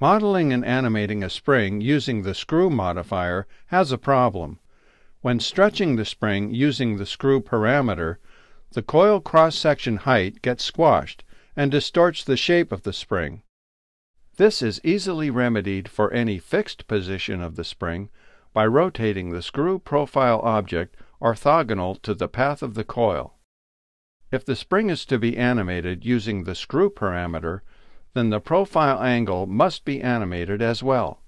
Modeling and animating a spring using the screw modifier has a problem. When stretching the spring using the screw parameter, the coil cross-section height gets squashed and distorts the shape of the spring. This is easily remedied for any fixed position of the spring by rotating the screw profile object orthogonal to the path of the coil. If the spring is to be animated using the screw parameter, then the profile angle must be animated as well.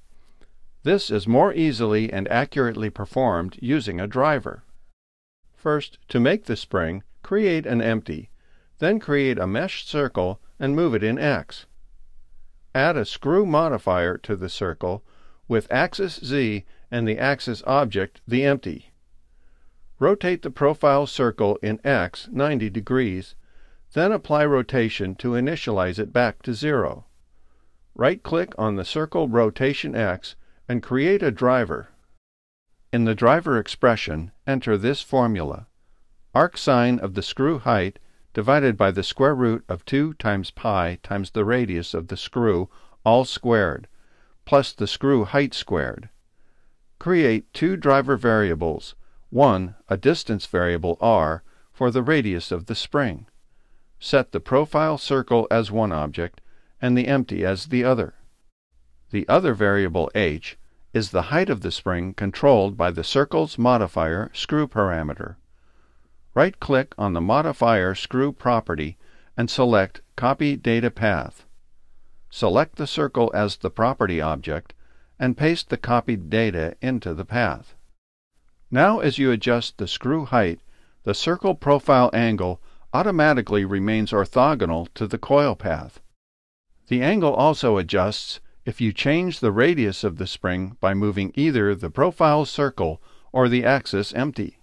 This is more easily and accurately performed using a driver. First, to make the spring, create an empty, then create a mesh circle and move it in X. Add a screw modifier to the circle with axis Z and the axis object the empty. Rotate the profile circle in X 90 degrees then apply rotation to initialize it back to zero. Right-click on the circle rotation X and create a driver. In the driver expression, enter this formula. Arc sine of the screw height divided by the square root of 2 times pi times the radius of the screw, all squared, plus the screw height squared. Create two driver variables, one a distance variable r for the radius of the spring, Set the profile circle as one object and the empty as the other. The other variable h is the height of the spring controlled by the circle's modifier screw parameter. Right-click on the modifier screw property and select Copy Data Path. Select the circle as the property object and paste the copied data into the path. Now as you adjust the screw height, the circle profile angle automatically remains orthogonal to the coil path. The angle also adjusts if you change the radius of the spring by moving either the profile circle or the axis empty.